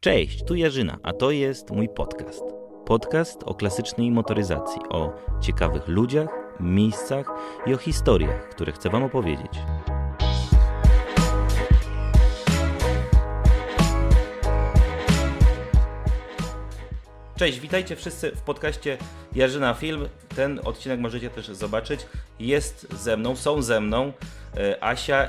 Cześć, tu Jarzyna, a to jest mój podcast. Podcast o klasycznej motoryzacji, o ciekawych ludziach, miejscach i o historiach, które chcę Wam opowiedzieć. Cześć, witajcie wszyscy w podcaście Jarzyna Film. Ten odcinek możecie też zobaczyć. Jest ze mną, są ze mną e, Asia,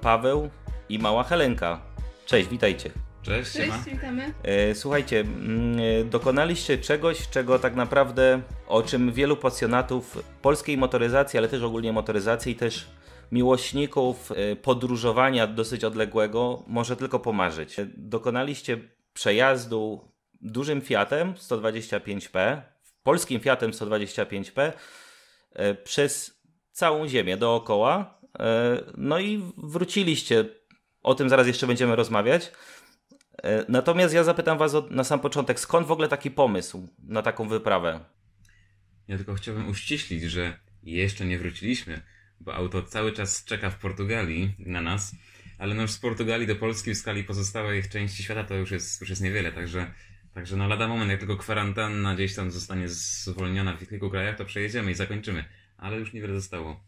Paweł i mała Helenka. Cześć, witajcie. Cześć, Cześć witamy. E, słuchajcie, mm, e, dokonaliście czegoś, czego tak naprawdę, o czym wielu pasjonatów polskiej motoryzacji, ale też ogólnie motoryzacji i też miłośników e, podróżowania dosyć odległego może tylko pomarzyć. Dokonaliście przejazdu dużym Fiatem 125P, polskim Fiatem 125P przez całą ziemię dookoła. No i wróciliście, o tym zaraz jeszcze będziemy rozmawiać. E, natomiast ja zapytam Was na sam początek, skąd w ogóle taki pomysł na taką wyprawę? Ja tylko chciałbym uściślić, że jeszcze nie wróciliśmy, bo auto cały czas czeka w Portugalii na nas, ale no już z Portugalii do Polski w skali pozostałych części świata to już jest, już jest niewiele, także, także na no lada moment, jak tylko kwarantanna gdzieś tam zostanie zwolniona w kilku krajach, to przejedziemy i zakończymy, ale już niewiele zostało.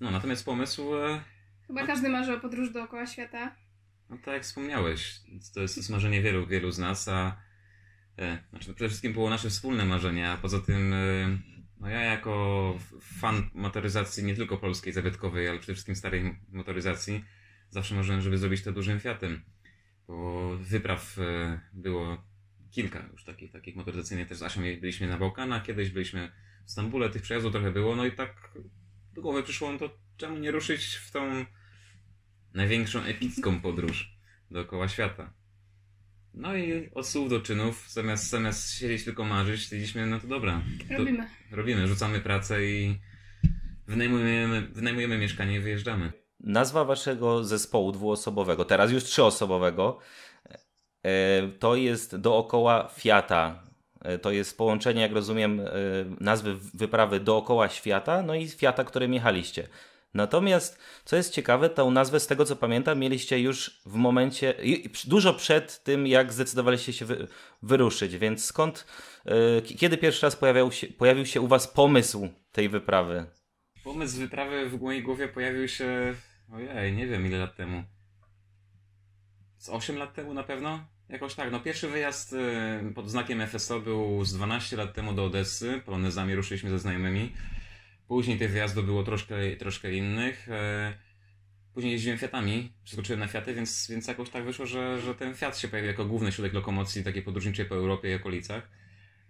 No, natomiast pomysł... E, Chyba każdy marzy o podróż dookoła świata. No tak jak wspomniałeś, to jest, to marzenie wielu, wielu z nas, a e, znaczy przede wszystkim było nasze wspólne marzenie, a poza tym e, no ja jako fan motoryzacji nie tylko polskiej zabytkowej, ale przede wszystkim starej motoryzacji zawsze marzyłem, żeby zrobić to dużym Fiatem, bo wypraw e, było kilka już takich, takich motoryzacyjnych też z Asią byliśmy na Bałkanach, kiedyś byliśmy w Stambule, tych przejazdów trochę było, no i tak do głowy przyszło, no to czemu nie ruszyć w tą największą epicką podróż dookoła świata. No i od słów do czynów, zamiast, zamiast siedzieć tylko marzyć, stwierdziliśmy, no to dobra. To robimy. Robimy, rzucamy pracę i wynajmujemy, wynajmujemy mieszkanie i wyjeżdżamy. Nazwa waszego zespołu dwuosobowego, teraz już trzyosobowego, e, to jest dookoła Fiata. E, to jest połączenie, jak rozumiem, e, nazwy wyprawy dookoła świata, no i Fiata, którym jechaliście. Natomiast, co jest ciekawe, tą nazwę, z tego co pamiętam, mieliście już w momencie, dużo przed tym, jak zdecydowaliście się wy, wyruszyć, więc skąd, y, kiedy pierwszy raz pojawiał się, pojawił się u Was pomysł tej wyprawy? Pomysł wyprawy w mojej głowie pojawił się, ojej, nie wiem ile lat temu. Z 8 lat temu na pewno? Jakoś tak. No pierwszy wyjazd y, pod znakiem FSO był z 12 lat temu do Odessy. Polonezami ruszyliśmy ze znajomymi. Później tych wyjazdów było troszkę, troszkę innych. E, później jeździłem Fiatami, przeskoczyłem na Fiaty, więc, więc jakoś tak wyszło, że, że ten Fiat się pojawił jako główny środek lokomocji takiej podróżniczej po Europie i okolicach.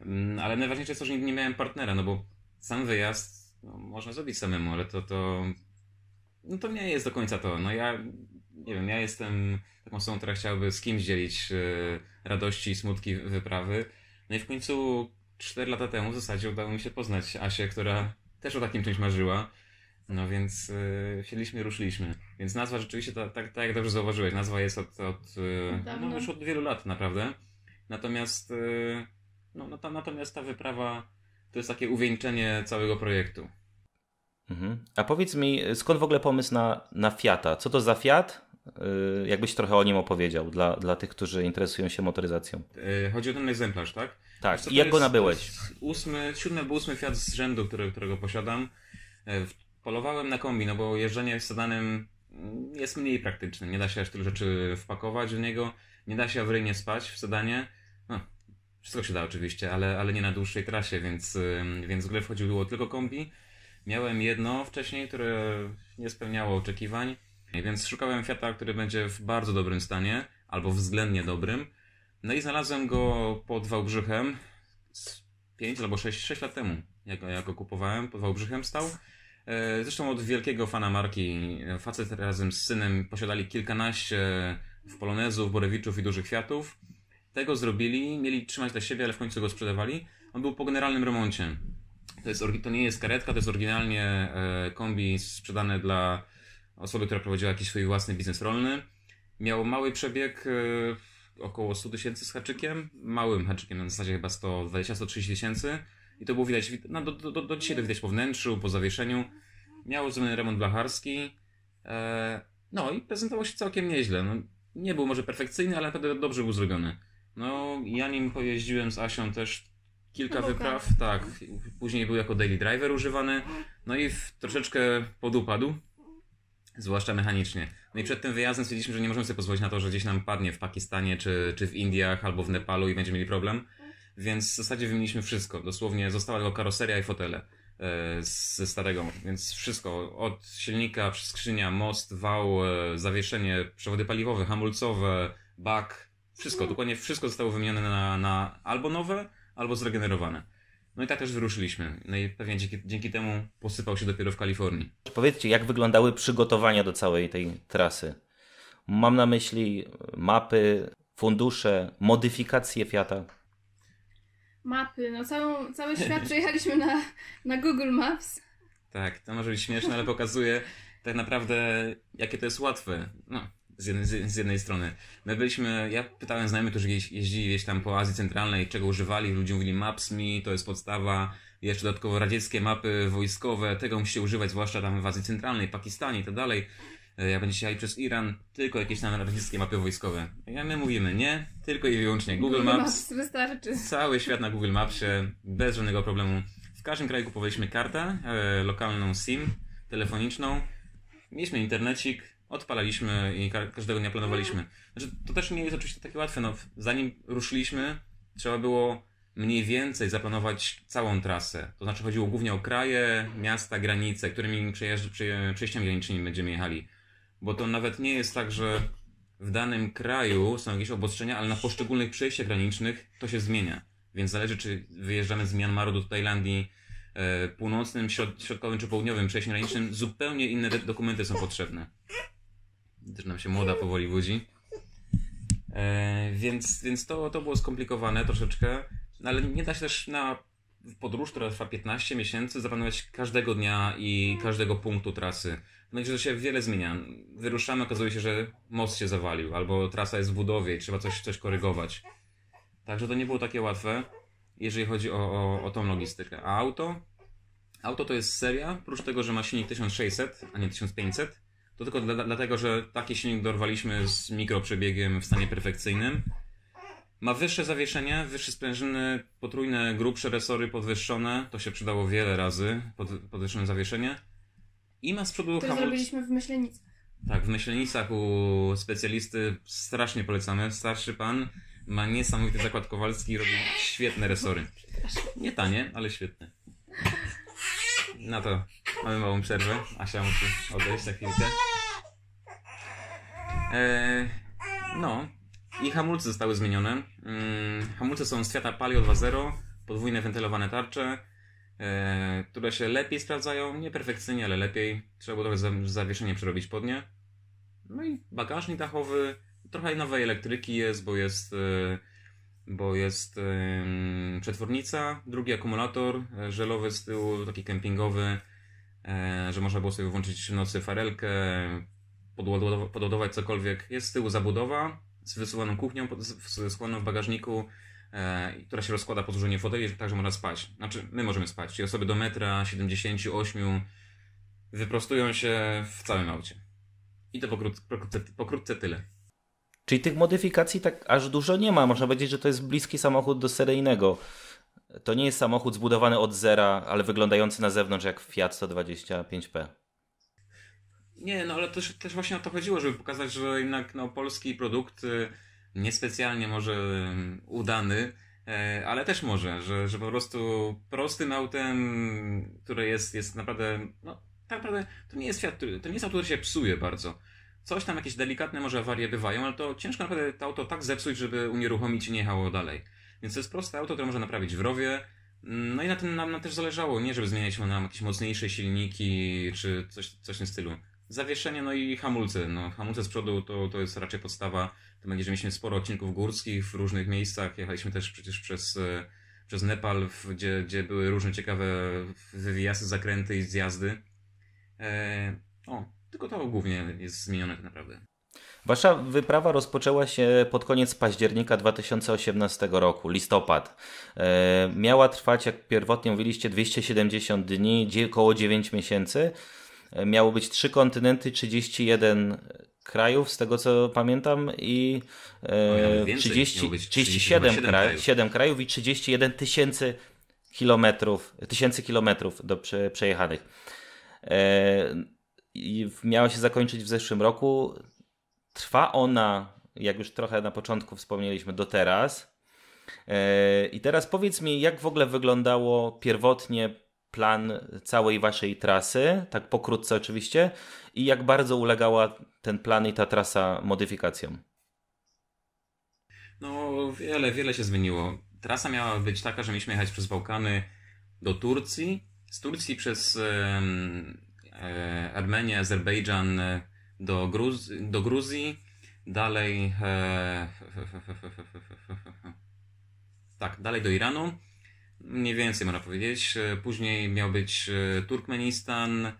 Mm, ale najważniejsze jest to, że nie miałem partnera, no bo sam wyjazd no, można zrobić samemu, ale to, to, no, to nie jest do końca to. No ja nie wiem, ja jestem taką osobą, która chciałaby z kimś dzielić e, radości i smutki wyprawy. No i w końcu 4 lata temu w zasadzie udało mi się poznać Asię, która też o takim czymś marzyła. No więc yy, wsiedliśmy, ruszyliśmy. Więc nazwa rzeczywiście, tak ta, ta, jak dobrze zauważyłeś, nazwa jest od, od y, no już od wielu lat naprawdę. Natomiast, y, no, no ta, natomiast ta wyprawa to jest takie uwieńczenie całego projektu. Mhm. A powiedz mi, skąd w ogóle pomysł na, na Fiata? Co to za Fiat? Y, jakbyś trochę o nim opowiedział dla, dla tych, którzy interesują się motoryzacją. Y, chodzi o ten egzemplarz, tak? Tak, co, i jak go nabyłeś? Ósmy, siódmy był ósmy Fiat z rzędu, który, którego posiadam. Y, Polowałem na kombi, no bo jeżdżenie sedanem jest mniej praktyczne. Nie da się aż tylu rzeczy wpakować do niego, nie da się awaryjnie spać w sedanie. No, wszystko się da oczywiście, ale, ale nie na dłuższej trasie, więc, więc w grę wchodziło tylko kombi. Miałem jedno wcześniej, które nie spełniało oczekiwań więc szukałem Fiata, który będzie w bardzo dobrym stanie, albo względnie dobrym. No i znalazłem go pod Wałbrzychem 5 albo 6, 6 lat temu. jak go, go kupowałem, pod Wałbrzychem stał. E, zresztą od wielkiego fana marki, e, facet razem z synem posiadali kilkanaście w Polonezów, Borewiczów i dużych Fiatów. Tego zrobili, mieli trzymać dla siebie, ale w końcu go sprzedawali. On był po generalnym remoncie. To, jest, to nie jest karetka, to jest oryginalnie e, kombi sprzedane dla osoby, która prowadziła jakiś swój własny biznes rolny. Miał mały przebieg, e, około 100 tysięcy z haczykiem, małym haczykiem, na zasadzie chyba 120-130 tysięcy. I to było widać, no, do, do, do dzisiaj to widać po wnętrzu, po zawieszeniu. Miało zrobiony remont blacharski. E, no i prezentował się całkiem nieźle. No, nie był może perfekcyjny, ale naprawdę dobrze był zrobiony. No, ja nim pojeździłem z Asią też kilka no, wypraw, tak. Później był jako daily driver używany. No i w, troszeczkę podupadł Zwłaszcza mechanicznie. No i przed tym wyjazdem stwierdziliśmy, że nie możemy sobie pozwolić na to, że gdzieś nam padnie w Pakistanie, czy, czy w Indiach, albo w Nepalu i będziemy mieli problem. Więc w zasadzie wymieniliśmy wszystko. Dosłownie została tylko karoseria i fotele e, ze starego, więc wszystko. Od silnika, skrzynia, most, wał, e, zawieszenie, przewody paliwowe, hamulcowe, bak. Wszystko, mm. dokładnie wszystko zostało wymienione na, na albo nowe, albo zregenerowane. No i tak też wyruszyliśmy. No i pewnie dzięki, dzięki temu posypał się dopiero w Kalifornii. Powiedzcie, jak wyglądały przygotowania do całej tej trasy? Mam na myśli mapy, fundusze, modyfikacje Fiata. Mapy, no całą, cały świat przejechaliśmy na, na Google Maps. Tak, to może być śmieszne, ale pokazuje tak naprawdę, jakie to jest łatwe. No, z jednej, z jednej strony. My byliśmy, ja pytałem znajomych, którzy jeździli gdzieś tam po Azji Centralnej, czego używali, ludzie mówili Maps.me, to jest podstawa, jeszcze dodatkowo radzieckie mapy wojskowe, tego musicie używać, zwłaszcza tam w Azji Centralnej, Pakistanie i tak dalej. E, Jak będziecie jechali przez Iran, tylko jakieś tam radzieckie mapy wojskowe. A my mówimy nie, tylko i wyłącznie Google, Google Maps. Maps wystarczy. Cały świat na Google Mapsie, bez żadnego problemu. W każdym kraju kupowaliśmy kartę, e, lokalną SIM, telefoniczną. Mieliśmy internecik, odpalaliśmy i każdego dnia planowaliśmy. Znaczy, to też nie jest oczywiście takie łatwe. No, zanim ruszyliśmy, trzeba było mniej więcej zaplanować całą trasę. To znaczy chodziło głównie o kraje, miasta, granice, którymi przejeżdż, przeje, przejściami granicznymi będziemy jechali. Bo to nawet nie jest tak, że w danym kraju są jakieś obostrzenia, ale na poszczególnych przejściach granicznych to się zmienia. Więc zależy, czy wyjeżdżamy z Myanmaru do Tajlandii e, północnym, środkowym czy południowym przejściem granicznym, zupełnie inne dokumenty są potrzebne też nam się młoda powoli budzi. E, więc więc to, to było skomplikowane troszeczkę, no, ale nie da się też na podróż, która trwa 15 miesięcy, zaplanować każdego dnia i każdego punktu trasy. No i że się wiele zmienia. Wyruszamy, okazuje się, że most się zawalił, albo trasa jest w budowie i trzeba coś, coś korygować. Także to nie było takie łatwe, jeżeli chodzi o, o, o tą logistykę. A auto? Auto to jest seria, oprócz tego, że ma silnik 1600, a nie 1500, to tylko dla, dlatego, że taki silnik dorwaliśmy z mikroprzebiegiem w stanie perfekcyjnym. Ma wyższe zawieszenie, wyższe sprężyny, potrójne, grubsze resory podwyższone. To się przydało wiele razy, pod, podwyższone zawieszenie. I ma z przodu To hamul... zrobiliśmy w Myślenicach. Tak, w Myślenicach u specjalisty strasznie polecamy. Starszy pan ma niesamowity zakład kowalski i robi świetne resory. Nie tanie, ale świetne. No to mamy małą przerwę. Asia musi odejść na chwilkę. Eee, no. I hamulce zostały zmienione. Hmm, hamulce są z Fiata Palio 2.0, podwójne wentylowane tarcze, e, które się lepiej sprawdzają, nie perfekcyjnie, ale lepiej. Trzeba było trochę zawieszenie przerobić pod nie. No i bagażnik dachowy, trochę nowej elektryki jest, bo jest... E, bo jest przetwornica, drugi akumulator e, żelowy z tyłu, taki kempingowy, e, że można było sobie włączyć w nocy farelkę, podładow podładować cokolwiek. Jest z tyłu zabudowa z wysuwaną kuchnią, schłoną w bagażniku, e, która się rozkłada po złożeniu foteli, tak, że można spać. Znaczy, my możemy spać, czyli osoby do metra 78 wyprostują się w całym aucie. I to pokrótce, pokrótce, pokrótce tyle. Czyli tych modyfikacji tak aż dużo nie ma. Można powiedzieć, że to jest bliski samochód do seryjnego. To nie jest samochód zbudowany od zera, ale wyglądający na zewnątrz jak Fiat 125P. Nie, no ale też, też właśnie o to chodziło, żeby pokazać, że jednak no, polski produkt y, niespecjalnie może mm, udany, e, ale też może, że, że po prostu prostym autem, które jest, jest naprawdę, no tak naprawdę to nie jest Fiat, to nie jest auto, które się psuje bardzo. Coś tam, jakieś delikatne może awarie bywają, ale to ciężko naprawdę to auto tak zepsuć, żeby unieruchomić i nie jechało dalej. Więc to jest proste auto, które można naprawić w rowie. No i na tym nam, nam też zależało, nie żeby zmieniać nam jakieś mocniejsze silniki czy coś, coś w tym stylu. Zawieszenie, no i hamulce. No, hamulce z przodu to, to jest raczej podstawa. to będzie, że mieliśmy sporo odcinków górskich w różnych miejscach. Jechaliśmy też przecież przez, e, przez Nepal, gdzie, gdzie były różne ciekawe wyjazdy, zakręty i zjazdy. E, o, tylko to głównie jest zmienione tak naprawdę. Wasza wyprawa rozpoczęła się pod koniec października 2018 roku, listopad. E, miała trwać, jak pierwotnie mówiliście, 270 dni, około 9 miesięcy. E, miało być 3 kontynenty, 31 krajów, z tego co pamiętam, i e, no, 30, 37 krajów, 7 krajów i 31 tysięcy kilometrów, tysięcy kilometrów do prze, przejechanych. E, i miała się zakończyć w zeszłym roku. Trwa ona, jak już trochę na początku wspomnieliśmy, do teraz. E, I teraz powiedz mi, jak w ogóle wyglądało pierwotnie plan całej waszej trasy, tak pokrótce oczywiście, i jak bardzo ulegała ten plan i ta trasa modyfikacjom? No, wiele, wiele się zmieniło. Trasa miała być taka, że mieliśmy jechać przez Bałkany do Turcji, z Turcji przez E, Armenię, Azerbejdżan e, do, Gruz, do Gruzji, dalej e, tak, dalej do Iranu, mniej więcej można powiedzieć. Później miał być Turkmenistan,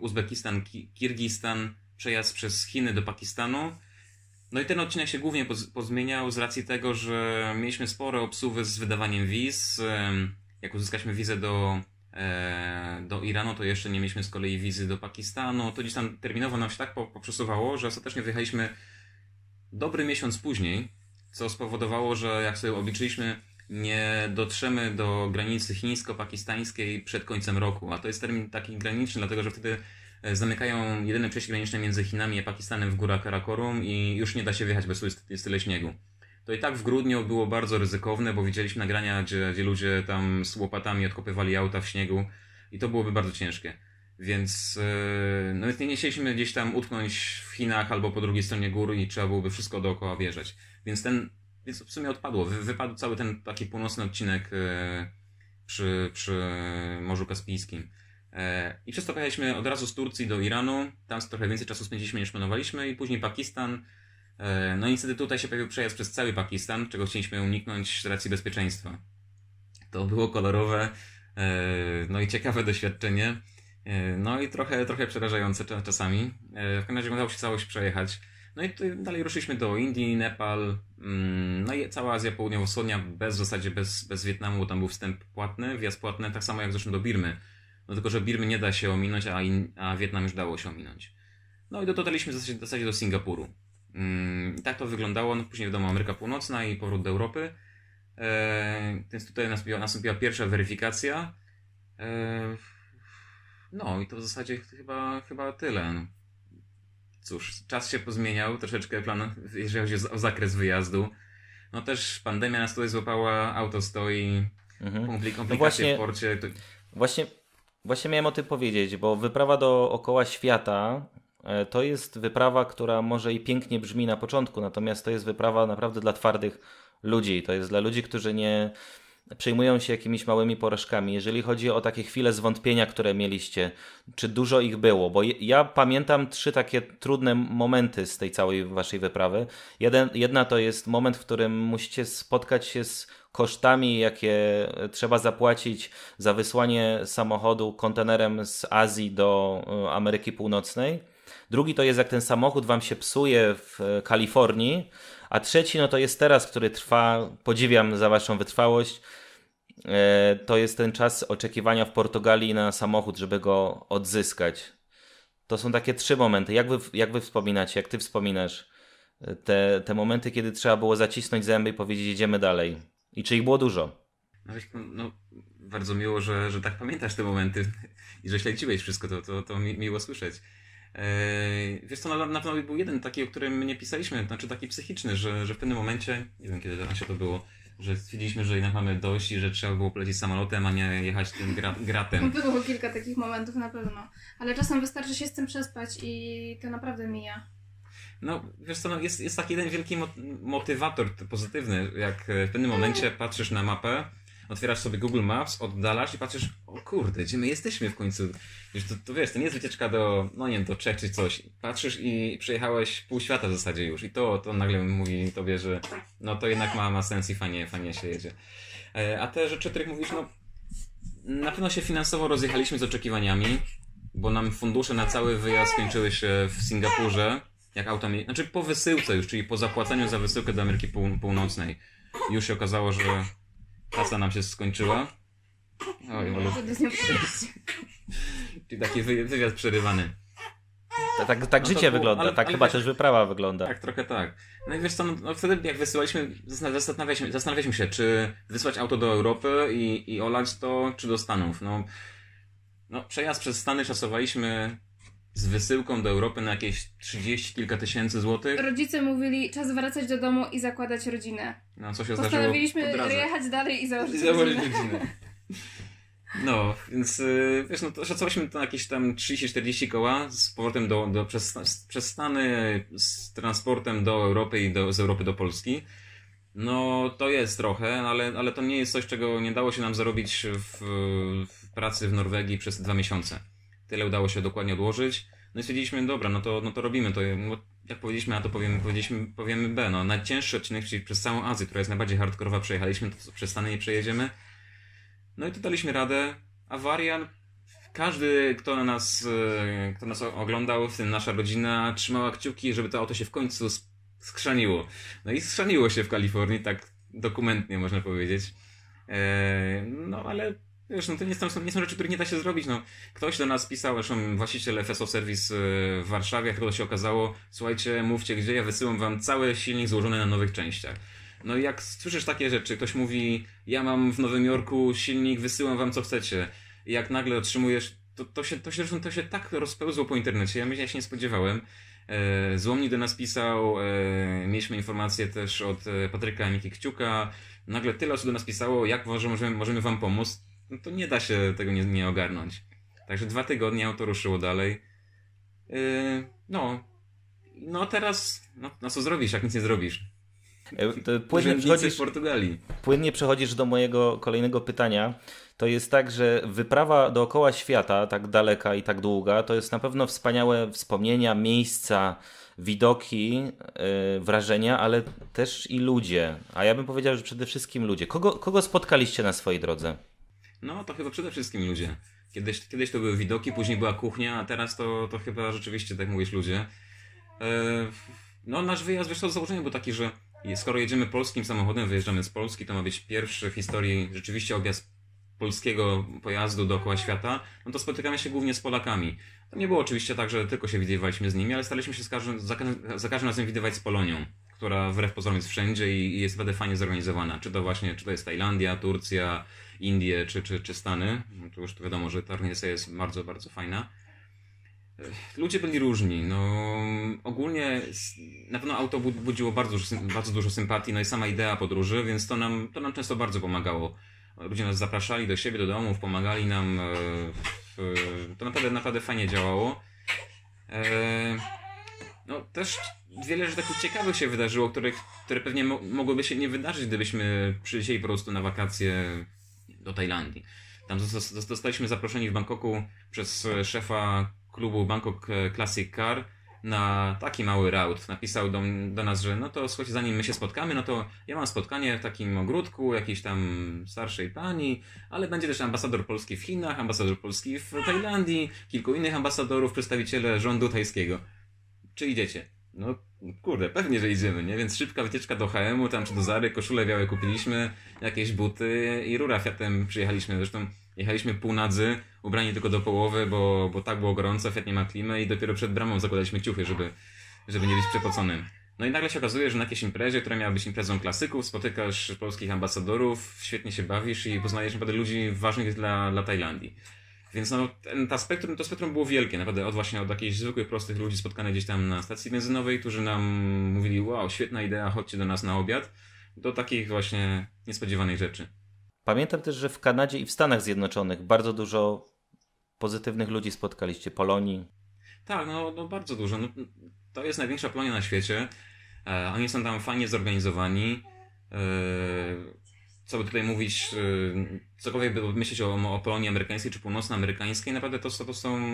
Uzbekistan, Kirgistan, przejazd przez Chiny do Pakistanu. No i ten odcinek się głównie pozmieniał z racji tego, że mieliśmy spore obsuwy z wydawaniem wiz. Jak uzyskaliśmy wizę do E, do Iranu, to jeszcze nie mieliśmy z kolei wizy do Pakistanu. To gdzieś tam terminowo nam się tak poprzesuwało, że ostatecznie wyjechaliśmy dobry miesiąc później, co spowodowało, że jak sobie obliczyliśmy, nie dotrzemy do granicy chińsko-pakistańskiej przed końcem roku, a to jest termin taki graniczny, dlatego że wtedy e, zamykają jedyne przejście graniczne między Chinami a Pakistanem w górach Karakorum i już nie da się wjechać, bo jest tyle śniegu. To i tak w grudniu było bardzo ryzykowne, bo widzieliśmy nagrania, gdzie, gdzie ludzie tam z łopatami odkopywali auta w śniegu i to byłoby bardzo ciężkie. Więc, e, no więc nie chcieliśmy gdzieś tam utknąć w Chinach albo po drugiej stronie gór i trzeba byłoby wszystko dookoła wjeżdżać. Więc ten, więc w sumie odpadło. Wypadł cały ten taki północny odcinek e, przy, przy Morzu Kaspijskim. E, I przez to pojechaliśmy od razu z Turcji do Iranu. Tam trochę więcej czasu spędziliśmy niż planowaliśmy i później Pakistan E, no niestety tutaj się pojawił przejazd przez cały Pakistan, czego chcieliśmy uniknąć z racji bezpieczeństwa. To było kolorowe, e, no i ciekawe doświadczenie. E, no i trochę, trochę przerażające czasami. W każdym razie udało się całość przejechać. No i dalej ruszyliśmy do Indii, Nepal, mm, no i cała Azja Południowo-Wschodnia, bez w zasadzie bez, bez Wietnamu, bo tam był wstęp płatny, wjazd płatny, tak samo jak zresztą do Birmy. No tylko, że Birmy nie da się ominąć, a, in, a Wietnam już dało się ominąć. No i dotarliśmy w zasadzie, w zasadzie do Singapuru. I mm, tak to wyglądało. No, później wiadomo, Ameryka Północna i powrót do Europy. E, więc tutaj nastąpiła, nastąpiła pierwsza weryfikacja. E, no i to w zasadzie chyba, chyba tyle. No. Cóż, czas się pozmieniał troszeczkę, plan, jeżeli chodzi o zakres wyjazdu. No też pandemia nas tutaj złapała, auto stoi, mhm. No komplikacje no właśnie, w porcie. Właśnie, właśnie miałem o tym powiedzieć, bo wyprawa dookoła świata E, to jest wyprawa, która może i pięknie brzmi na początku, natomiast to jest wyprawa naprawdę dla twardych ludzi. To jest dla ludzi, którzy nie przejmują się jakimiś małymi porażkami. Jeżeli chodzi o takie chwile zwątpienia, które mieliście, czy dużo ich było, bo ja pamiętam trzy takie trudne momenty z tej całej waszej wyprawy. Jeden, jedna to jest moment, w którym musicie spotkać się z kosztami, jakie e, trzeba zapłacić za wysłanie samochodu kontenerem z Azji do e, Ameryki Północnej Drugi to jest, jak ten samochód wam się psuje w Kalifornii. A trzeci, no to jest teraz, który trwa, podziwiam za waszą wytrwałość. E, to jest ten czas oczekiwania w Portugalii na samochód, żeby go odzyskać. To są takie trzy momenty. Jak wy, jak wy wspominacie, jak ty wspominasz e, te, te momenty, kiedy trzeba było zacisnąć zęby i powiedzieć, idziemy dalej? I czy ich było dużo? No, no, no bardzo miło, że, że tak pamiętasz te momenty i że śledziłeś wszystko, to, to, to miło słyszeć. Yy, wiesz to na, na pewno był jeden taki, o którym nie pisaliśmy, znaczy taki psychiczny, że, że w pewnym momencie, nie wiem kiedy się to było, że stwierdziliśmy, że jednak mamy dość i że trzeba było polecieć samolotem, a nie jechać tym gra, gratem. Było kilka takich momentów na pewno, ale czasem wystarczy się z tym przespać i to naprawdę mija. No, wiesz co, no jest, jest taki jeden wielki motywator pozytywny, jak w pewnym mm. momencie patrzysz na mapę, otwierasz sobie Google Maps, oddalasz i patrzysz, o kurde, gdzie my jesteśmy w końcu? Wiesz, to, to wiesz, to nie jest wycieczka do, no nie wiem, do Czech czy coś. Patrzysz i przejechałeś pół świata w zasadzie już i to, to nagle mówi tobie, że no to jednak ma, ma sens i fajnie, fajnie się jedzie. E, a te rzeczy, o których mówisz, no na pewno się finansowo rozjechaliśmy z oczekiwaniami, bo nam fundusze na cały wyjazd skończyły się w Singapurze, jak auta mieli, znaczy po wysyłce już, czyli po zapłaceniu za wysyłkę do Ameryki Pół, Północnej. Już się okazało, że Kasa nam się skończyła. Oj, Olu. Czyli taki wy- wywiad przerywany. Tak, tak, tak no życie było, wygląda, ale, tak ale chyba wiesz, tak- też wyprawa wygląda. Tak, trochę tak. No i wiesz co, no, no wtedy jak wysyłaliśmy, zastanawialiśmy, zastanawialiśmy się, czy wysłać auto do Europy i, i olać to, czy do Stanów. No, no przejazd przez Stany szacowaliśmy z wysyłką do Europy na jakieś 30 kilka tysięcy złotych. Rodzice mówili, czas wracać do domu i zakładać rodzinę. No, co się Postanowiliśmy jechać dalej i założyć, I założyć rodzinę. rodzinę. No, więc y, wiesz, no to szacowaliśmy to na jakieś tam 30-40 koła z powrotem do, do przez, przez Stany, z transportem do Europy i do, z Europy do Polski. No, to jest trochę, ale, ale to nie jest coś, czego nie dało się nam zarobić w, w pracy w Norwegii przez dwa miesiące. Tyle udało się dokładnie odłożyć. No i stwierdziliśmy, dobra, no to, no to robimy to. Jak powiedzieliśmy A, to powiemy, powiedzieliśmy, powiemy B. No, najcięższy odcinek, czyli przez całą Azję, która jest najbardziej hardkorowa, przejechaliśmy, to przez Stany nie przejedziemy. No i to daliśmy radę. Awaria każdy, kto nas, e, kto nas oglądał, w tym nasza rodzina, trzymała kciuki, żeby to auto się w końcu skrzaniło. No i skrzaniło się w Kalifornii, tak dokumentnie można powiedzieć. E, no ale Wiesz, no to nie są, nie są rzeczy, których nie da się zrobić. No, ktoś do nas pisał, zresztą właściciel FSO Service e, w Warszawie, jak to się okazało, słuchajcie, mówcie gdzie, ja wysyłam wam cały silnik złożony na nowych częściach. No i jak słyszysz takie rzeczy, ktoś mówi, ja mam w Nowym Jorku silnik, wysyłam wam co chcecie. I jak nagle otrzymujesz, to, to, się, to, się, to się tak rozpełzło po internecie, ja, ja się nie spodziewałem. E, Złomni do nas pisał, e, mieliśmy informacje też od e, Patryka Miki Kciuka. Nagle tyle osób do nas pisało, jak może możemy, możemy wam pomóc no to nie da się tego nie, nie ogarnąć. Także dwa tygodnie auto ruszyło dalej. Yy, no, no teraz, no, no co zrobisz, jak nic nie zrobisz? Yy, płynnie przechodzisz, Portugalii. płynnie przechodzisz do mojego kolejnego pytania. To jest tak, że wyprawa dookoła świata, tak daleka i tak długa, to jest na pewno wspaniałe wspomnienia, miejsca, widoki, yy, wrażenia, ale też i ludzie. A ja bym powiedział, że przede wszystkim ludzie. Kogo, kogo spotkaliście na swojej drodze? No to chyba przede wszystkim ludzie. Kiedyś, kiedyś to były widoki, później była kuchnia, a teraz to, to chyba rzeczywiście, tak mówisz, ludzie. E, no nasz wyjazd, wiesz co, założenie było taki że skoro jedziemy polskim samochodem, wyjeżdżamy z Polski, to ma być pierwszy w historii rzeczywiście objazd polskiego pojazdu dookoła świata, no to spotykamy się głównie z Polakami. To nie było oczywiście tak, że tylko się widywaliśmy z nimi, ale staraliśmy się z każdym, za każdym razem widywać z Polonią która wbrew pozorom jest wszędzie i jest naprawdę fajnie zorganizowana. Czy to właśnie, czy to jest Tajlandia, Turcja, Indie, czy, czy, czy Stany. No to już to wiadomo, że ta organizacja jest bardzo, bardzo fajna. Ludzie byli różni. No, ogólnie na pewno auto budziło bardzo, bardzo dużo sympatii, no i sama idea podróży, więc to nam, to nam często bardzo pomagało. Ludzie nas zapraszali do siebie, do domów, pomagali nam. E, to naprawdę, naprawdę fajnie działało. E, no, też wiele rzeczy takich ciekawych się wydarzyło, których, które pewnie mo mogłyby się nie wydarzyć, gdybyśmy przyjechali po prostu na wakacje do Tajlandii. Tam zostaliśmy zaproszeni w Bangkoku przez szefa klubu Bangkok Classic Car na taki mały raut. Napisał do, do nas, że no to słuchajcie, zanim my się spotkamy, no to ja mam spotkanie w takim ogródku jakiejś tam starszej pani, ale będzie też ambasador Polski w Chinach, ambasador Polski w Tajlandii, kilku innych ambasadorów, przedstawiciele rządu tajskiego. Czy idziecie? No kurde, pewnie, że idziemy, nie? Więc szybka wycieczka do HM-u, tam czy do Zary, koszule białe kupiliśmy, jakieś buty i rura Fiatem przyjechaliśmy. Zresztą jechaliśmy pół nadzy, ubrani tylko do połowy, bo, bo tak było gorąco, Fiat nie ma klimy i dopiero przed bramą zakładaliśmy ciuchy, żeby, żeby nie być przepoconym. No i nagle się okazuje, że na jakiejś imprezie, która miała być imprezą klasyków, spotykasz polskich ambasadorów, świetnie się bawisz i poznajesz naprawdę ludzi ważnych dla, dla Tajlandii. Więc no, ten, ta spektrum, to spektrum było wielkie, naprawdę od właśnie od jakichś zwykłych, prostych ludzi spotkanych gdzieś tam na stacji benzynowej, którzy nam mówili, wow, świetna idea, chodźcie do nas na obiad, do takich właśnie niespodziewanych rzeczy. Pamiętam też, że w Kanadzie i w Stanach Zjednoczonych bardzo dużo pozytywnych ludzi spotkaliście, Polonii. Tak, no, no bardzo dużo. No, to jest największa Polonia na świecie. E, oni są tam fajnie zorganizowani. E, co by tutaj mówić, y, cokolwiek by myśleć o, o Polonii amerykańskiej czy północnoamerykańskiej, naprawdę to, to są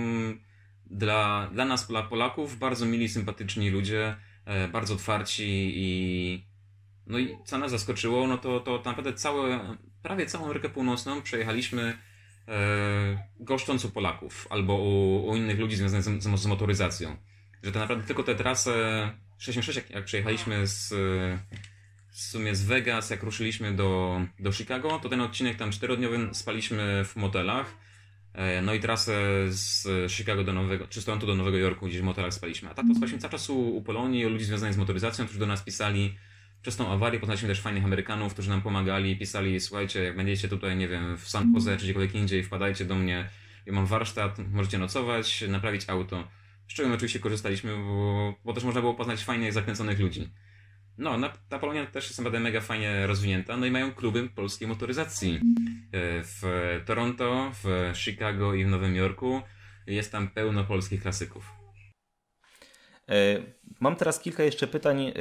dla, dla nas, dla Polaków, bardzo mili, sympatyczni ludzie, e, bardzo otwarci i no i co nas zaskoczyło, no to, to naprawdę całe, prawie całą Amerykę Północną przejechaliśmy yy, goszcząc u Polaków albo u, u innych ludzi związanych z, z, z motoryzacją. Że to naprawdę tylko te trasy 66, jak, jak przejechaliśmy z w sumie z Vegas, jak ruszyliśmy do, do Chicago, to ten odcinek tam czterodniowy spaliśmy w motelach. E, no i trasę z Chicago do Nowego, czy stąd do Nowego Jorku, gdzieś w motelach spaliśmy. A tak to spaliśmy cały czas u, u Polonii, u ludzi związanych z motoryzacją, którzy do nas pisali. Przez tą awarię poznaliśmy też fajnych Amerykanów, którzy nam pomagali, pisali, słuchajcie, jak będziecie tutaj, nie wiem, w San Jose czy gdziekolwiek indziej, wpadajcie do mnie, ja mam warsztat, możecie nocować, naprawić auto. Z czego my oczywiście korzystaliśmy, bo, bo też można było poznać fajnych, zakręconych ludzi. No, na, ta Polonia też jest naprawdę mega fajnie rozwinięta, no i mają kluby polskiej motoryzacji. E, w Toronto, w Chicago i w Nowym Jorku jest tam pełno polskich klasyków. E, mam teraz kilka jeszcze pytań. E,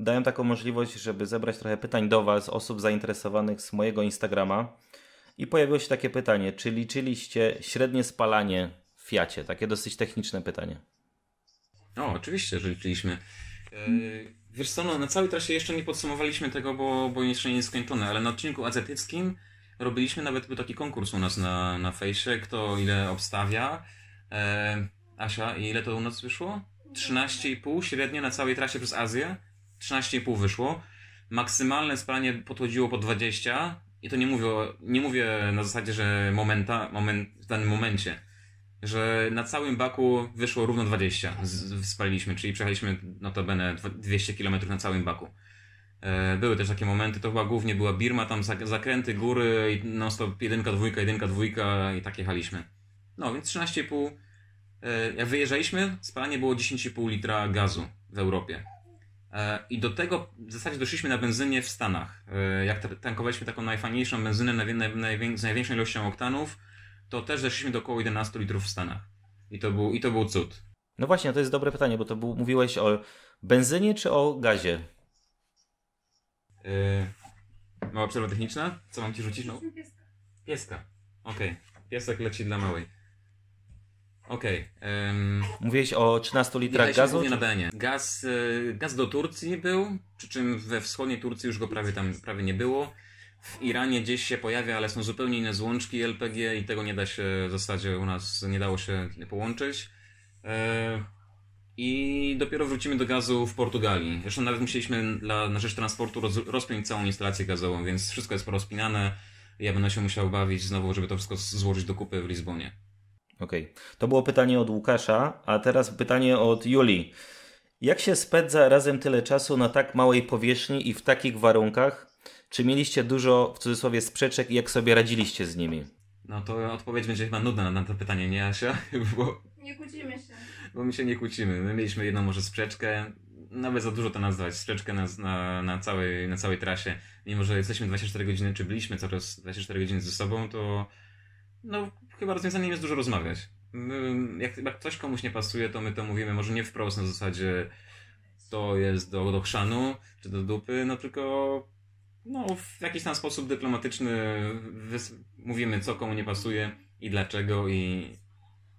Daję taką możliwość, żeby zebrać trochę pytań do Was, osób zainteresowanych z mojego Instagrama. I pojawiło się takie pytanie, czy liczyliście średnie spalanie w Fiacie? Takie dosyć techniczne pytanie. O, oczywiście, że liczyliśmy. E, wiesz co, no, na całej trasie jeszcze nie podsumowaliśmy tego, bo, bo jeszcze nie jest skończone, ale na odcinku azjatyckim robiliśmy nawet był taki konkurs u nas na, na fejsie, kto ile obstawia. E, Asia, ile to u nas wyszło? 13,5 średnio na całej trasie przez Azję. 13,5 wyszło. Maksymalne spalanie podchodziło po 20 i to nie mówię, nie mówię na zasadzie, że momenta, moment, w danym momencie że na całym baku wyszło równo 20. spaliliśmy, czyli przejechaliśmy notabene 200 km na całym baku. E, były też takie momenty, to chyba głównie była Birma, tam zakręty, góry, non stop jedynka, dwójka, jedynka, dwójka i tak jechaliśmy. No więc 13,5. E, jak wyjeżdżaliśmy, spalanie było 10,5 litra gazu w Europie. E, I do tego w zasadzie doszliśmy na benzynie w Stanach. Jak tankowaliśmy taką najfajniejszą benzynę z największą ilością oktanów, to też zeszliśmy do około 11 litrów w Stanach. I to był, i to był cud. No właśnie, to jest dobre pytanie, bo to był, mówiłeś o benzynie czy o gazie? Yy, mała przerwa techniczna? Co mam ci rzucić? No? Pieska. Pieska. Okej. Okay. Piesek leci dla małej. Okej. Okay. Mówiłeś o 13 litrach gazu? Nie, nadanie. Gaz, y, gaz do Turcji był, przy czym we wschodniej Turcji już go prawie tam prawie nie było w Iranie gdzieś się pojawia, ale są zupełnie inne złączki LPG i tego nie da się w zasadzie u nas, nie dało się połączyć. E, I dopiero wrócimy do gazu w Portugalii. Zresztą nawet musieliśmy dla, na rzecz transportu roz, rozpiąć całą instalację gazową, więc wszystko jest porozpinane. Ja będę się musiał bawić znowu, żeby to wszystko złożyć do kupy w Lizbonie. Okej. Okay. To było pytanie od Łukasza, a teraz pytanie od Julii. Jak się spędza razem tyle czasu na tak małej powierzchni i w takich warunkach, czy mieliście dużo, w cudzysłowie, sprzeczek i jak sobie radziliście z nimi? No to odpowiedź będzie chyba nudna na to pytanie, nie Asia? Bo, nie kłócimy się. Bo my się nie kłócimy. My mieliśmy jedną może sprzeczkę, nawet no za dużo to nazwać, sprzeczkę na, na, na, całej, na całej trasie. Mimo, że jesteśmy 24 godziny, czy byliśmy coraz 24 godziny ze sobą, to no chyba rozwiązaniem jest dużo rozmawiać. My, jak, jak coś komuś nie pasuje, to my to mówimy może nie wprost na zasadzie to jest do, do chrzanu, czy do dupy, no tylko no, w jakiś tam sposób dyplomatyczny wys- mówimy, co komu nie pasuje i dlaczego, i,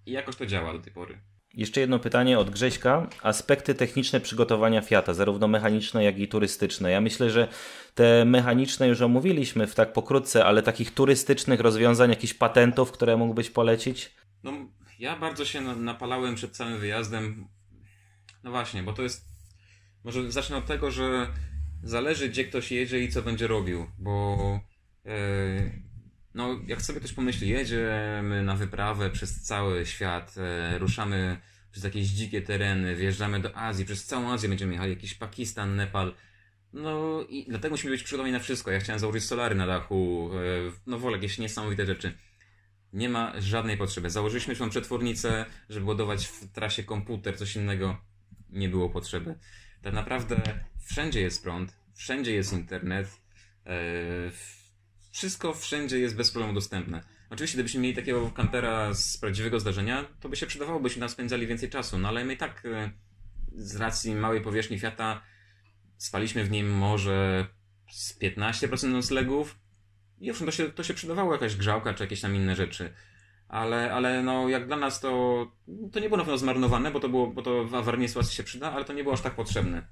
i jakoś to działa do tej pory. Jeszcze jedno pytanie od Grześka. Aspekty techniczne przygotowania Fiata, zarówno mechaniczne, jak i turystyczne. Ja myślę, że te mechaniczne już omówiliśmy w tak pokrótce, ale takich turystycznych rozwiązań, jakichś patentów, które mógłbyś polecić? No, ja bardzo się napalałem przed całym wyjazdem. No właśnie, bo to jest. Może zacznę od tego, że zależy gdzie ktoś jedzie i co będzie robił, bo e, no, jak sobie ktoś pomyśli, jedziemy na wyprawę przez cały świat, e, ruszamy przez jakieś dzikie tereny, wjeżdżamy do Azji, przez całą Azję będziemy jechali, jakiś Pakistan, Nepal, no i dlatego musimy być przygotowani na wszystko. Ja chciałem założyć solary na dachu, e, no wolę jakieś niesamowite rzeczy. Nie ma żadnej potrzeby. Założyliśmy tą przetwornicę, żeby ładować w trasie komputer, coś innego. Nie było potrzeby tak naprawdę wszędzie jest prąd, wszędzie jest internet, e, wszystko wszędzie jest bez problemu dostępne. Oczywiście, gdybyśmy mieli takiego kampera z prawdziwego zdarzenia, to by się przydawało, byśmy tam spędzali więcej czasu, no ale my i tak e, z racji małej powierzchni Fiata spaliśmy w nim może z 15% noclegów i owszem, to się, to się przydawało jakaś grzałka czy jakieś tam inne rzeczy ale, ale no, jak dla nas to, to nie było na pewno zmarnowane, bo to, było, bo to w awaryjnej sytuacji się przyda, ale to nie było aż tak potrzebne.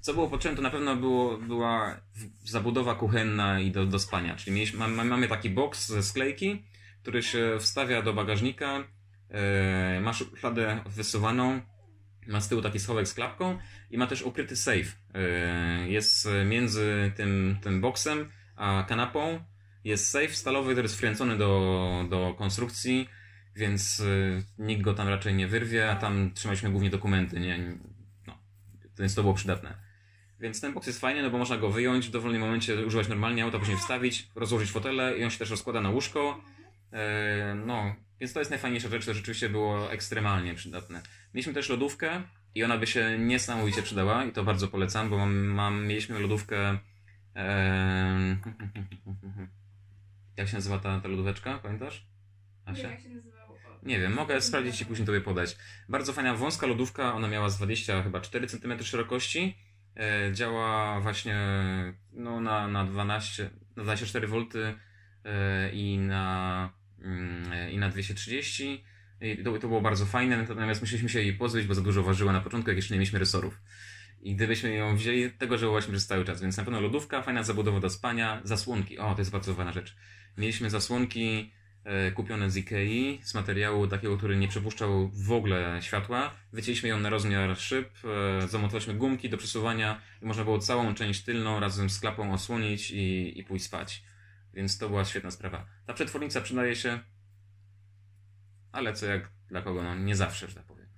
Co było potrzebne, to na pewno było, była zabudowa kuchenna i do, do spania. Czyli mieliśmy, mamy, mamy taki boks ze sklejki, który się wstawia do bagażnika, yy, e, ma szufladę wysuwaną, ma z tyłu taki schowek z klapką i ma też ukryty safe. Yy, jest między tym, tym boksem a kanapą jest safe stalowy, który jest wkręcony do, do konstrukcji, więc y, nikt go tam raczej nie wyrwie, a tam trzymaliśmy głównie dokumenty, nie? No, więc to było przydatne. Więc ten box jest fajny, no bo można go wyjąć w dowolnym momencie, używać normalnie auta, później wstawić, rozłożyć fotele i on się też rozkłada na łóżko. E, no, więc to jest najfajniejsza rzecz, to rzeczywiście było ekstremalnie przydatne. Mieliśmy też lodówkę i ona by się niesamowicie przydała i to bardzo polecam, bo mam, mam mieliśmy lodówkę... E, Jak się nazywa ta, ta lodóweczka, pamiętasz? Asia? Nie, jak się nazywało? Nie wiem, mogę sprawdzić i później tobie podać. Bardzo fajna, wąska lodówka, ona miała z 20 chyba 4 cm szerokości. E, działa właśnie no, na, na 12, na 24 V e, i na, mm, i na 230. I to, to było bardzo fajne, natomiast musieliśmy się jej pozbyć, bo za dużo ważyła na początku, jak jeszcze nie mieliśmy resorów. I gdybyśmy ją wzięli, tego żałowaliśmy przez cały czas. Więc na pewno lodówka, fajna zabudowa do spania, zasłonki. O, to jest bardzo ważna rzecz. Mieliśmy zasłonki e, kupione z Ikei, z materiału takiego, który nie przepuszczał w ogóle światła. Wycięliśmy ją na rozmiar szyb, e, zamontowaliśmy gumki do przesuwania i można było całą część tylną razem z klapą osłonić i, i pójść spać. Więc to była świetna sprawa. Ta przetwornica przydaje się, ale co jak dla kogo, no nie zawsze, że tak powiem.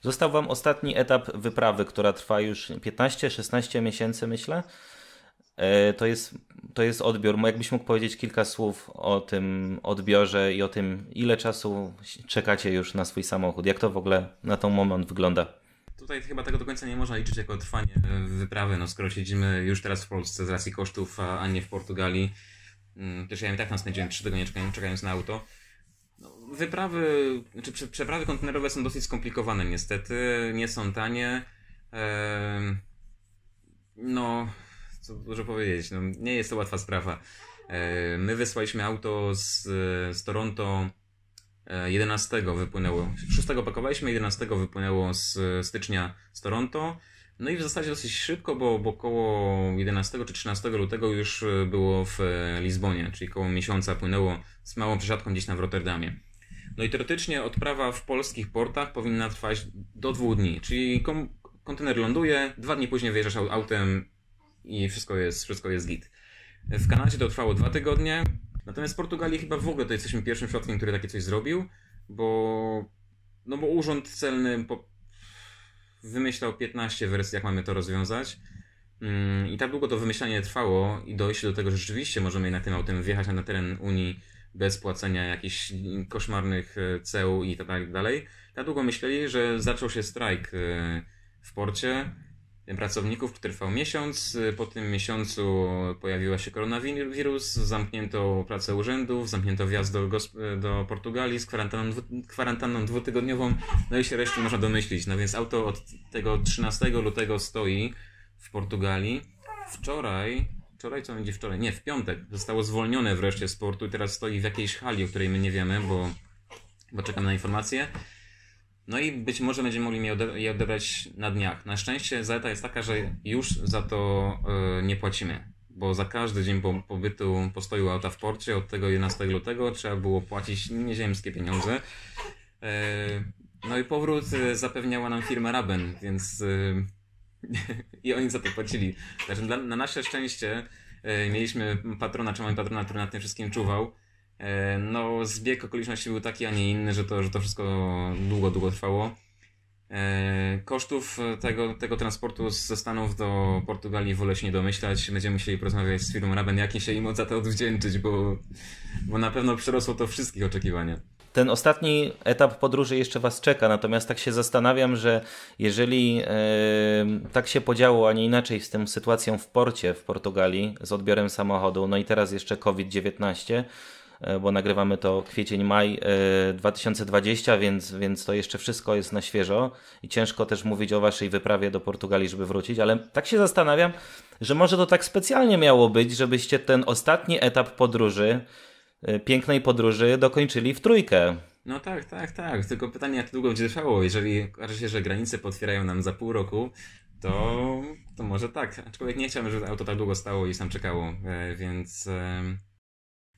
Został Wam ostatni etap wyprawy, która trwa już 15-16 miesięcy, myślę. E, to jest, to jest odbiór. Jakbyś mógł powiedzieć kilka słów o tym odbiorze i o tym, ile czasu czekacie już na swój samochód? Jak to w ogóle na ten moment wygląda? Tutaj chyba tego do końca nie można liczyć jako trwanie e, wyprawy, no skoro siedzimy już teraz w Polsce z racji kosztów, a, nie w Portugalii. Mm, też ja i tak nas spędziłem 3 tygodnie czekając, czekając na auto. No, wyprawy, czy znaczy prze, przeprawy kontenerowe są dosyć skomplikowane niestety, nie są tanie. Eee, no, co dużo powiedzieć, no, nie jest to łatwa sprawa. E, my wysłaliśmy auto z, z Toronto 11 e, wypłynęło, 6 pakowaliśmy, 11 wypłynęło z stycznia z Toronto. No i w zasadzie dosyć szybko, bo, bo około 11 czy 13 lutego już e, było w Lizbonie, czyli koło miesiąca płynęło z małą przesiadką gdzieś na w Rotterdamie. No i teoretycznie odprawa w polskich portach powinna trwać do dwóch dni, czyli kontener ląduje, dwa dni później wyjeżdżasz autem i wszystko jest, wszystko jest git. W Kanadzie to trwało dwa tygodnie, natomiast w Portugalii chyba w ogóle to jesteśmy pierwszym środkiem, który takie coś zrobił, bo, no bo urząd celny po, wymyślał 15 wersji, jak mamy to rozwiązać. Mm, I tak długo to wymyślanie trwało i dojście do tego, że rzeczywiście możemy na tym autem wjechać na teren Unii bez płacenia jakichś koszmarnych e, ceł i tak dalej. Tak długo myśleli, że zaczął się strajk e, w porcie pracowników, który trwał miesiąc. Po tym miesiącu pojawiła się koronawirus, zamknięto pracę urzędów, zamknięto wjazd do, do Portugalii z kwarantanną, dwu kwarantanną dwutygodniową, no i się resztę można domyślić. No więc auto od tego 13 lutego stoi w Portugalii. Wczoraj, wczoraj co będzie wczoraj? Nie, w piątek zostało zwolnione wreszcie z portu i teraz stoi w jakiejś hali, o której my nie wiemy, bo, bo czekam na informacje. No i być może będziemy mogli je odebrać na dniach. Na szczęście zaleta jest taka, że już za to e, nie płacimy, bo za każdy dzień pobytu, postoju auta w porcie od tego 11 lutego trzeba było płacić nieziemskie pieniądze. E, no i powrót e, zapewniała nam firma Raben, więc i oni za to płacili. Także znaczy, na nasze szczęście mieliśmy patrona, czy mamy patrona, który nad tym wszystkim czuwał E, no, zbieg okoliczności był taki, a nie inny, że to, że to wszystko długo, długo trwało. E, kosztów e, tego, tego transportu ze Stanów do Portugalii wolę się nie domyślać. Będziemy musieli porozmawiać z firmą Raben, nie się im za to odwdzięczyć, bo, bo na pewno przerosło to wszystkich oczekiwania. Ten ostatni etap podróży jeszcze Was czeka, natomiast tak się zastanawiam, że jeżeli tak się podziało, a nie inaczej z tą sytuacją w porcie w Portugalii z odbiorem samochodu, no i teraz jeszcze COVID-19, E, bo nagrywamy to kwiecień, maj 2020, e, więc, więc to jeszcze wszystko jest na świeżo i ciężko też mówić o waszej wyprawie do Portugalii, żeby wrócić, ale tak się zastanawiam, że może to tak specjalnie miało być, żebyście ten ostatni etap podróży, e, pięknej podróży dokończyli w trójkę. No tak, tak, tak. Tylko pytanie, jak długo będzie trwało? Jeżeli okaże się, że granice potwierają nam za pół roku, to, to może tak. Aczkolwiek nie chciałbym, żeby auto tak długo stało i sam czekało, więc...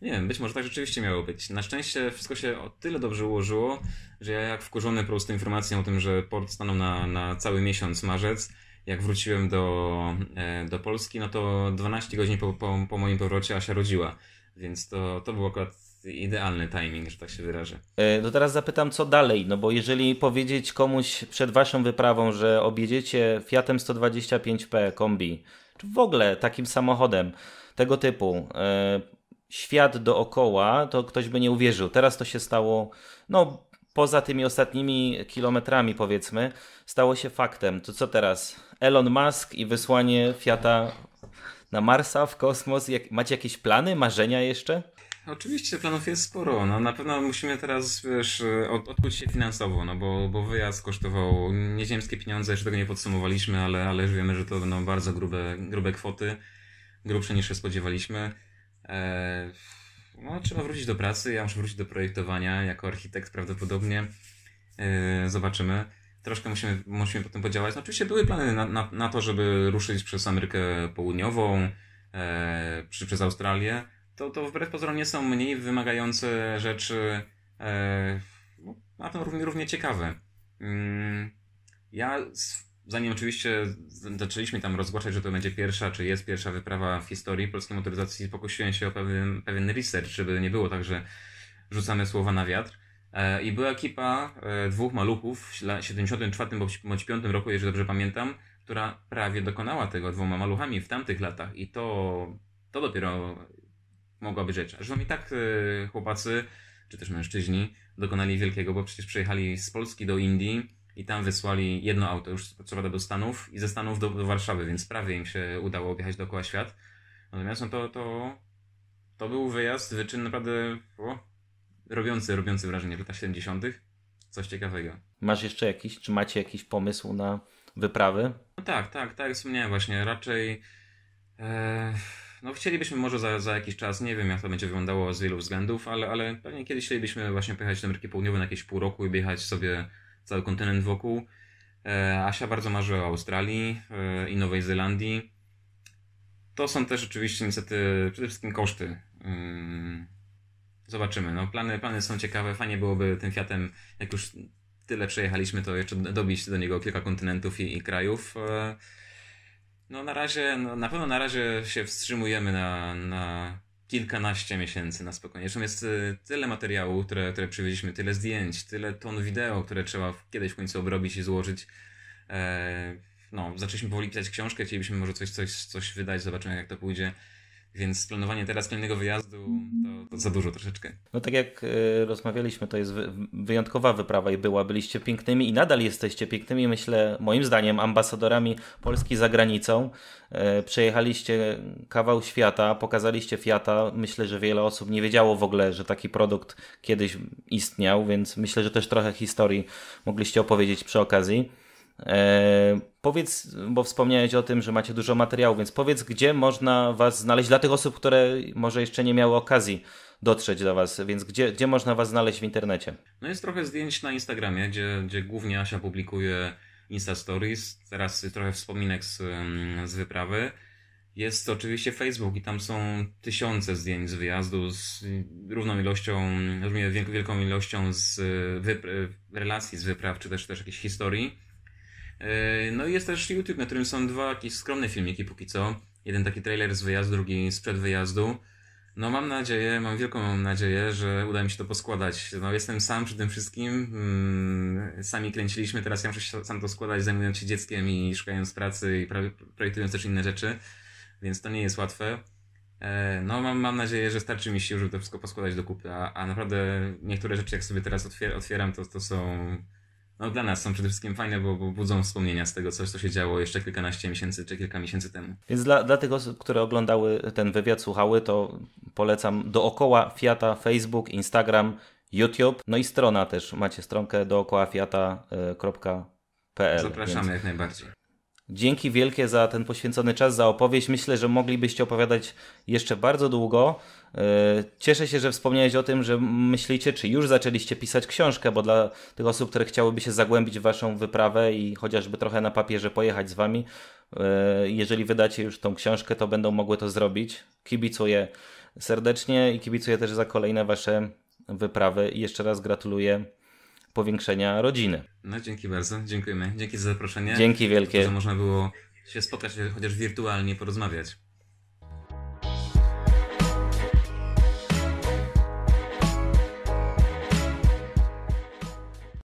Nie wiem, być może tak rzeczywiście miało być. Na szczęście wszystko się o tyle dobrze ułożyło, że ja jak wkurzony po prostu informacją o tym, że port stanął na, na cały miesiąc, marzec, jak wróciłem do, e, do Polski, no to 12 godzin po, po, po moim powrocie Asia rodziła. Więc to, to był akurat idealny timing, że tak się wyrażę. E, no teraz zapytam, co dalej? No bo jeżeli powiedzieć komuś przed waszą wyprawą, że objedziecie Fiatem 125P kombi, czy w ogóle takim samochodem tego typu, yy świat dookoła, to ktoś by nie uwierzył. Teraz to się stało, no poza tymi ostatnimi kilometrami powiedzmy, stało się faktem. To co teraz? Elon Musk i wysłanie Fiata na Marsa, w kosmos. Jak, macie jakieś plany, marzenia jeszcze? Oczywiście planów jest sporo. No, na pewno musimy teraz wiesz, od, odkuć się finansowo, no, bo, bo wyjazd kosztował nieziemskie pieniądze, jeszcze tego nie podsumowaliśmy, ale, ale wiemy, że to będą no, bardzo grube, grube kwoty, grubsze niż się spodziewaliśmy. E, no, trzeba wrócić do pracy, ja muszę wrócić do projektowania jako architekt prawdopodobnie. E, zobaczymy. Troszkę musimy, musimy potem podziałać. No, oczywiście były plany na, na, na to, żeby ruszyć przez Amerykę Południową, e, przez Australię. To, to wbrew pozorom nie są mniej wymagające rzeczy, na no, a to równie, równie ciekawe. Mm, ja z zanim oczywiście zaczęliśmy tam rozgłaszać, że to będzie pierwsza, czy jest pierwsza wyprawa w historii polskiej motoryzacji, pokusiłem się o pewien, pewien research, żeby nie było tak, że rzucamy słowa na wiatr. E, I była ekipa e, dwóch maluchów w 74 bądź 5 roku, jeżeli dobrze pamiętam, która prawie dokonała tego dwoma maluchami w tamtych latach i to, to dopiero mogła być rzecz. Zresztą i tak e, chłopacy, czy też mężczyźni, dokonali wielkiego, bo przecież przyjechali z Polski do Indii, i tam wysłali jedno auto, już co prawda do Stanów i ze Stanów do, do, Warszawy, więc prawie im się udało objechać dookoła świat. Natomiast no to, to, to był wyjazd, wyczyn naprawdę o, robiący, robiący wrażenie w latach 70. Coś ciekawego. Masz jeszcze jakiś, czy macie jakiś pomysł na wyprawy? No tak, tak, tak, wspomniałem właśnie. Raczej e, no chcielibyśmy może za, za jakiś czas, nie wiem jak to będzie wyglądało z wielu względów, ale, ale pewnie kiedyś chcielibyśmy właśnie pojechać do Ameryki Południowej na jakieś pół roku i jechać sobie cały kontynent wokół. E, Asia bardzo marzy o Australii e, i Nowej Zelandii. To są też oczywiście niestety przede wszystkim koszty. Zobaczymy. No, plany, plany są ciekawe. Fajnie byłoby tym Fiatem, jak już tyle przejechaliśmy, to jeszcze dobić do niego kilka kontynentów i, i krajów. E, no na razie, no, na pewno na razie się wstrzymujemy na, na kilkanaście miesięcy na spokojnie. Zresztą jest y, tyle materiału, które, które przywieźliśmy, tyle zdjęć, tyle ton wideo, które trzeba kiedyś w końcu obrobić i złożyć. E, no, zaczęliśmy powoli pisać książkę, chcielibyśmy może coś, coś, coś wydać, zobaczymy jak to pójdzie. Więc planowanie teraz kolejnego wyjazdu to, to, za dużo troszeczkę. No tak jak y, rozmawialiśmy, to jest wy, wyjątkowa wyprawa i była. Byliście pięknymi i nadal jesteście pięknymi, myślę, moim zdaniem, ambasadorami Polski za granicą. Y, przejechaliście kawał świata, pokazaliście Fiata. Myślę, że wiele osób nie wiedziało w ogóle, że taki produkt kiedyś istniał, więc myślę, że też trochę historii mogliście opowiedzieć przy okazji. E, powiedz, bo wspomniałeś o tym, że macie dużo materiału, więc powiedz, gdzie można Was znaleźć dla tych osób, które może jeszcze nie miały okazji dotrzeć do Was, więc gdzie, gdzie można Was znaleźć w internecie? No jest trochę zdjęć na Instagramie, gdzie, gdzie głównie Asia publikuje Insta Stories, teraz trochę wspominek z, mm, z wyprawy. Jest oczywiście Facebook i tam są tysiące zdjęć z wyjazdu z równą ilością, wielką ilością z wypr- relacji z wypraw, czy też, też jakiejś historii. Yy, no i jest też YouTube, na którym są dwa jakieś skromne filmiki póki co. Jeden taki trailer z wyjazdu, drugi sprzed wyjazdu. No mam nadzieję, mam wielką nadzieję, że uda mi się to poskładać. No jestem sam przy tym wszystkim. Mm, sami kręciliśmy, teraz ja muszę się sam to składać, zajmując się dzieckiem i szukając pracy i projektując też inne rzeczy, więc to nie jest łatwe. Yy, no mam, mam nadzieję, że starczy mi sił, żeby to wszystko poskładać do kupy, a, a naprawdę niektóre rzeczy jak sobie teraz otwier otwieram, to, to są no, dla nas są przede wszystkim fajne, bo, bo budzą wspomnienia z tego, coś, co się działo jeszcze kilkanaście miesięcy czy kilka miesięcy temu. Więc dla, dla tych osób, które oglądały ten wywiad, słuchały, to polecam dookoła Fiata, Facebook, Instagram, YouTube, no i strona też. Macie stronkę dookołafiata.pl. E, Zapraszamy więc... jak najbardziej. Dzięki wielkie za ten poświęcony czas, za opowieść. Myślę, że moglibyście opowiadać jeszcze bardzo długo. E, cieszę się, że wspomniałeś o tym, że myślicie, czy już zaczęliście pisać książkę, bo dla tych osób, które chciałyby się zagłębić w Waszą wyprawę i chociażby trochę na papierze pojechać z Wami, e, jeżeli wydacie już tą książkę, to będą mogły to zrobić. Kibicuję serdecznie i kibicuję też za kolejne Wasze wyprawy i jeszcze raz gratuluję powiększenia rodziny. No dzięki bardzo, dziękujemy. Dzięki za zaproszenie. Dzięki wielkie. To, że można było się spotkać, chociaż wirtualnie porozmawiać.